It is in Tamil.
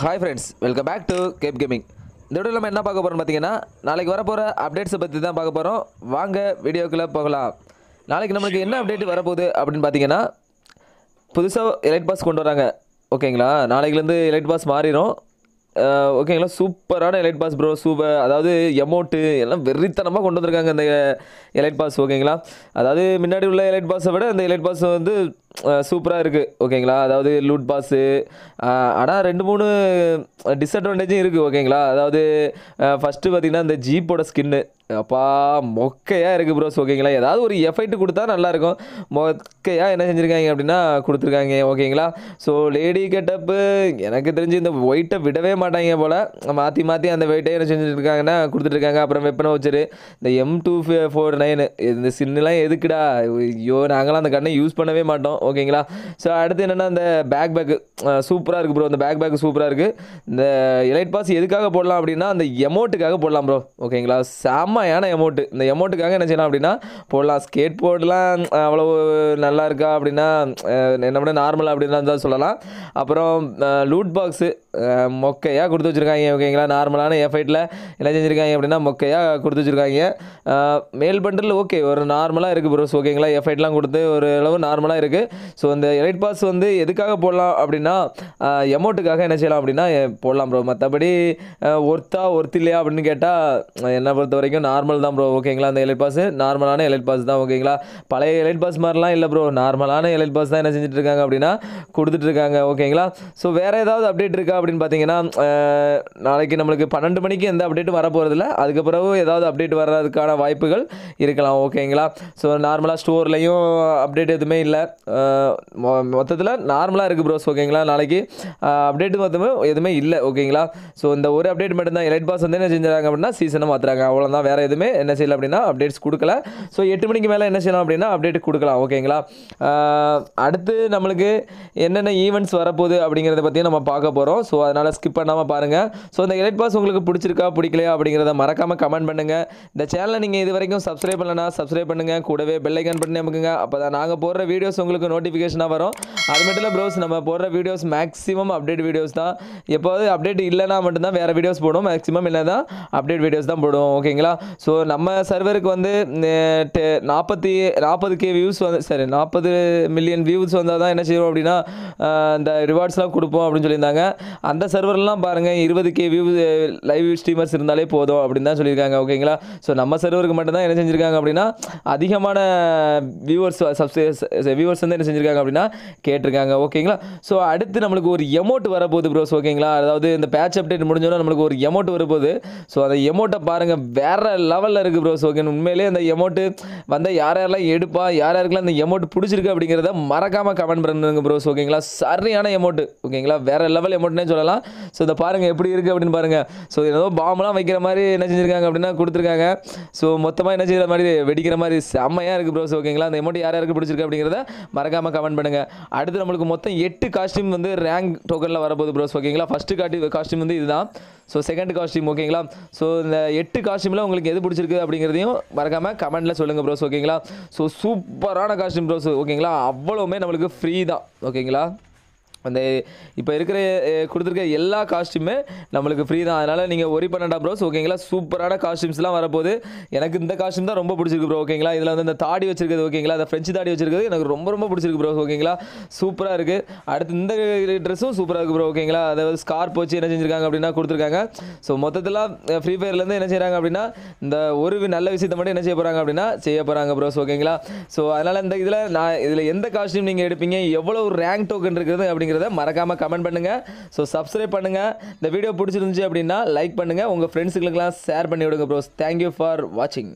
hi friends welcome back to Cap Gaming இந்த வீடியோ நம்ம என்ன பார்க்க போகிறோம் பார்த்தீங்கன்னா நாளைக்கு வரப்போகிற அப்டேட்ஸை பற்றி தான் பார்க்க போகிறோம் வாங்க வீடியோக்குள்ளே போகலாம் நாளைக்கு நம்மளுக்கு என்ன அப்டேட் வரப்போகுது அப்படின்னு பார்த்தீங்கன்னா புதுசாக எலைட் பாஸ் கொண்டு வராங்க ஓகேங்களா நாளைக்குலேருந்து எலைட் பாஸ் மாறிடும் ஓகேங்களா சூப்பரான எலைட் பாஸ் ப்ரோ சூப்பர் அதாவது எமௌண்ட்டு எல்லாம் வெறித்தனமாக கொண்டு வந்திருக்காங்க இந்த எலைட் பாஸ் ஓகேங்களா அதாவது முன்னாடி உள்ள எலைட் பாஸை விட இந்த எலைட் பாஸ் வந்து சூப்பராக இருக்குது ஓகேங்களா அதாவது லூட் பாஸு ஆனால் ரெண்டு மூணு டிஸ்அட்வான்டேஜும் இருக்குது ஓகேங்களா அதாவது ஃபஸ்ட்டு பார்த்திங்கன்னா இந்த ஜீப்போட ஸ்கின்னு அப்பா மொக்கையாக இருக்குது ப்ரோஸ் ஓகேங்களா ஏதாவது ஒரு எஃபைட்டு கொடுத்தா நல்லாயிருக்கும் மொக்கையாக என்ன செஞ்சுருக்காங்க அப்படின்னா கொடுத்துருக்காங்க ஓகேங்களா ஸோ லேடி கெட்டப்பு எனக்கு தெரிஞ்சு இந்த ஒயிட்டை விடவே மாட்டாங்க போல் மாற்றி மாற்றி அந்த வெயிட்டே என்ன செஞ்சுருக்காங்கன்னா கொடுத்துட்ருக்காங்க அப்புறம் வெப்பனை வச்சுரு இந்த எம் டூ ஃபோர் நைனு இந்த சின்னலாம் எதுக்குடா ஐயோ நாங்களாம் அந்த கண்ணை யூஸ் பண்ணவே மாட்டோம் ஓகேங்களா ஸோ அடுத்து என்னென்னா இந்த பேக் பேக் சூப்பராக இருக்குது ப்ரோ இந்த பேக் பேக் சூப்பராக இருக்குது இந்த எலைட் பாஸ் எதுக்காக போடலாம் அப்படின்னா அந்த எமௌண்ட்டுக்காக போடலாம் ப்ரோ ஓகேங்களா செம்மையான எமௌண்ட்டு இந்த எமௌண்ட்டுக்காக என்ன செய்யலாம் அப்படின்னா போடலாம் ஸ்கேட் போர்டெலாம் அவ்வளோ நல்லா இருக்கா அப்படின்னா என்ன பண்ண நார்மலாக அப்படின்லாம் தான் சொல்லலாம் அப்புறம் லூட் பாக்ஸு மொக்கையாக கொடுத்து வச்சுருக்காங்க ஓகேங்களா நார்மலான எஃபைட்டில் என்ன செஞ்சுருக்காங்க அப்படின்னா மொக்கையாக கொடுத்து வச்சுருக்காங்க மேல் பண்ணுறதுல ஓகே ஒரு நார்மலாக இருக்குது ப்ரோஸ் ஓகேங்களா எஃபைட்லாம் கொடுத்து ஒரு அளவு நார்மலாக இருக்குது ஸோ அந்த எலைட் பாஸ் வந்து எதுக்காக போடலாம் அப்படின்னா எமௌண்ட்டுக்காக என்ன செய்யலாம் அப்படின்னா போடலாம் ப்ரோ மற்றபடி ஒர்த்தா ஒர்த்து இல்லையா அப்படின்னு கேட்டால் என்னை பொறுத்த வரைக்கும் நார்மல் தான் ப்ரோ ஓகேங்களா அந்த எலைட் பாஸ் நார்மலான எலைட் பாஸ் தான் ஓகேங்களா பழைய எலைட் பாஸ் மாதிரிலாம் இல்லை ப்ரோ நார்மலான எலைட் பாஸ் தான் என்ன செஞ்சுட்டு இருக்காங்க அப்படின்னா கொடுத்துட்டு இருக்காங்க ஓகேங்களா ஸோ வேறு ஏதாவது அப்டேட் இருக்கா அப்படின்னு பார்த்தீங்கன்னா நாளைக்கு நம்மளுக்கு பன்னெண்டு மணிக்கு எந்த அப்டேட்டும் வரப்போகிறதில்ல அதுக்கு பிறகு ஏதாவது அப்டேட் வர்றதுக்கான வாய்ப்புகள் இருக்கலாம் ஓகேங்களா ஸோ நார்மலாக ஸ்டோர்லேயும் அப்டேட் எதுவுமே இல்லை மொத்தத்தில் நார்மலாக இருக்குது ப்ரோஸ் ஓகேங்களா நாளைக்கு அப்டேட்டு மொத்தமே எதுவுமே இல்லை ஓகேங்களா ஸோ இந்த ஒரு அப்டேட் மட்டும்தான் எலைட் பாஸ் வந்து என்ன செஞ்சாங்க அப்படின்னா சீசனை மாற்றுறாங்க அவ்வளோதான் வேறு எதுவுமே என்ன செய்யலாம் அப்படின்னா அப்டேட்ஸ் கொடுக்கல ஸோ எட்டு மணிக்கு மேலே என்ன செய்யலாம் அப்படின்னா அப்டேட் கொடுக்கலாம் ஓகேங்களா அடுத்து நம்மளுக்கு என்னென்ன ஈவெண்ட்ஸ் வரப்போகுது அப்படிங்கிறத பற்றியும் நம்ம பார்க்க போகிறோம் ஸோ அதனால் ஸ்கிப் பண்ணாமல் பாருங்கள் ஸோ இந்த எலைட் பாஸ் உங்களுக்கு பிடிச்சிருக்கா பிடிக்கலையா அப்படிங்கிறத மறக்காமல் கமெண்ட் பண்ணுங்கள் இந்த சேனலை நீங்கள் இது வரைக்கும் சப்ஸ்கிரைப் பண்ணலன்னா சப்ஸ்கிரைப் பண்ணுங்கள் கூடவே பெல்லைக்கான் பண்ணி நமக்குங்க அப்போ தான் நாங்கள் போடுற வீடியோஸ் உங்களுக்கு உங்களுக்கு நோட்டிஃபிகேஷனாக வரும் அது மட்டும் இல்லை ப்ரோஸ் நம்ம போடுற வீடியோஸ் மேக்ஸிமம் அப்டேட் வீடியோஸ் தான் எப்போது அப்டேட் இல்லைனா மட்டும்தான் வேறு வீடியோஸ் போடும் மேக்ஸிமம் இல்லை தான் அப்டேட் வீடியோஸ் தான் போடுவோம் ஓகேங்களா ஸோ நம்ம சர்வருக்கு வந்து நாற்பத்தி நாற்பது கே வியூஸ் வந்து சரி நாற்பது மில்லியன் வியூஸ் வந்தால் தான் என்ன செய்வோம் அப்படின்னா இந்த ரிவார்ட்ஸ்லாம் கொடுப்போம் அப்படின்னு சொல்லியிருந்தாங்க அந்த சர்வர்லாம் பாருங்கள் இருபது கே வியூ லைவ் ஸ்ட்ரீமர்ஸ் இருந்தாலே போதும் அப்படின்னு தான் சொல்லியிருக்காங்க ஓகேங்களா ஸோ நம்ம சர்வருக்கு மட்டும்தான் என்ன செஞ்சுருக்காங்க அப்படின்னா அதிகமான வியூவர்ஸ் சப்ஸ் வியூவர்ஸ் வந்து என்ன செஞ்சிருக்காங்க அப்படின்னா கேட்டிருக்காங்க ஓகேங்களா ஸோ அடுத்து நம்மளுக்கு ஒரு எமோட் வரப்போகுது ப்ரோஸ் ஓகேங்களா அதாவது இந்த பேட்ச் அப்டேட் முடிஞ்சோன்னா நம்மளுக்கு ஒரு எமௌண்ட் வரப்போகுது ஸோ அந்த எமௌண்ட்டை பாருங்கள் வேற லெவலில் இருக்குது ப்ரோஸ் ஓகே உண்மையிலே அந்த எமௌண்ட்டு வந்தால் யார் யாரெல்லாம் எடுப்பா யார் யாருக்கெல்லாம் அந்த எமோட் பிடிச்சிருக்கு அப்படிங்கிறத மறக்காமல் கமெண்ட் பண்ணுங்க ப்ரோஸ் ஓகேங்களா சரியான எமோட் ஓகேங்களா வேற லெவல் எமோட்னே சொல்லலாம் ஸோ இதை பாருங்கள் எப்படி இருக்குது அப்படின்னு பாருங்கள் ஸோ ஏதோ பாம்பெலாம் வைக்கிற மாதிரி என்ன செஞ்சுருக்காங்க அப்படின்னா கொடுத்துருக்காங்க ஸோ மொத்தமாக என்ன செய்கிற மாதிரி வெடிக்கிற மாதிரி செம்மையாக இருக்குது ப்ரோஸ் ஓகேங்களா அந்த எமௌண்ட் யார் யாருக்கு பிடிச்சிருக்கு அப்படிங்கிறத மற மறக்காமல் கமெண்ட் பண்ணுங்கள் அடுத்து நம்மளுக்கு மொத்தம் எட்டு காஸ்டியூம் வந்து ரேங்க் டோக்கனில் வரப்போகுது ப்ரோஸ் ஓகேங்களா ஃபஸ்ட்டு காட்டி காஸ்டியூம் வந்து இதுதான் ஸோ செகண்ட் காஸ்டியூம் ஓகேங்களா ஸோ இந்த எட்டு காஸ்டியூமில் உங்களுக்கு எது பிடிச்சிருக்கு அப்படிங்கிறதையும் மறக்காமல் கமெண்ட்டில் சொல்லுங்கள் ப்ரோஸ் ஓகேங்களா ஸோ சூப்பரான காஸ்டியூம் ப்ரோஸ் ஓகேங்களா அவ்வளோவுமே நம்மளுக்கு ஃப்ரீ தான் ஓகேங்களா அந்த இப்போ இருக்கிற கொடுத்துருக்க எல்லா காஸ்ட்யூமே நம்மளுக்கு ஃப்ரீ தான் அதனால் நீங்கள் ஒரி பண்ணடா ப்ரோஸ் ஓகேங்களா சூப்பரான காஸ்ட்யூம்ஸ்லாம் வரப்போகுது எனக்கு இந்த காஸ்ட்யூம் தான் ரொம்ப பிடிச்சிருக்கு ப்ரோ ஓகேங்களா இதில் வந்து இந்த தாடி வச்சிருக்கிறது ஓகேங்களா அந்த ஃப்ரெஞ்சு தாடி வச்சிருக்கிறது எனக்கு ரொம்ப ரொம்ப பிடிச்சிருக்கு ப்ரோ ஓகேங்களா சூப்பராக இருக்குது அடுத்து இந்த ட்ரெஸ்ஸும் சூப்பராக இருக்குது ப்ரோ ஓகேங்களா அதாவது ஸ்கார்ப் வச்சு என்ன செஞ்சுருக்காங்க அப்படின்னா கொடுத்துருக்காங்க ஸோ மொத்தத்தில் ஃப்ரீ ஃபயர்லேருந்து என்ன செய்கிறாங்க அப்படின்னா இந்த ஒரு நல்ல விஷயத்தை மட்டும் என்ன செய்ய போகிறாங்க அப்படின்னா செய்ய போகிறாங்க ப்ரோஸ் ஓகேங்களா ஸோ அதனால் இந்த இதில் நான் இதில் எந்த காஸ்ட்யூம் நீங்கள் எடுப்பீங்க எவ்வளோ ரேங்க் டோக்கன் இருக்குது அப்படிங்கிற அப்படிங்கிறத மறக்காமல் கமெண்ட் பண்ணுங்கள் ஸோ சப்ஸ்கிரைப் பண்ணுங்கள் இந்த வீடியோ பிடிச்சிருந்துச்சு அப்படின்னா லைக் பண்ணுங்கள் உங்கள் ஃப்ரெண்ட்ஸுங்களுக்குலாம் ஷேர் பண்ணி விடுங்க ப்ரோஸ் தேங்க்யூ ஃபார் வாட்சிங்